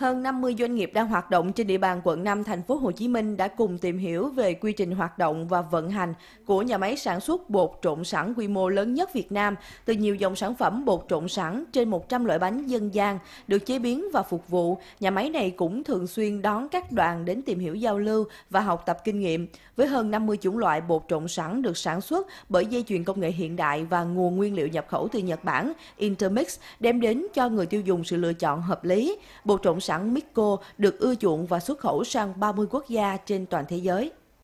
hơn 50 doanh nghiệp đang hoạt động trên địa bàn quận 5 thành phố Hồ Chí Minh đã cùng tìm hiểu về quy trình hoạt động và vận hành của nhà máy sản xuất bột trộn sẵn quy mô lớn nhất Việt Nam từ nhiều dòng sản phẩm bột trộn sẵn trên 100 loại bánh dân gian được chế biến và phục vụ. Nhà máy này cũng thường xuyên đón các đoàn đến tìm hiểu giao lưu và học tập kinh nghiệm với hơn 50 chủng loại bột trộn sẵn được sản xuất bởi dây chuyền công nghệ hiện đại và nguồn nguyên liệu nhập khẩu từ Nhật Bản Intermix đem đến cho người tiêu dùng sự lựa chọn hợp lý. Bột trộn sẵn sắn Mikko được ưa chuộng và xuất khẩu sang 30 quốc gia trên toàn thế giới.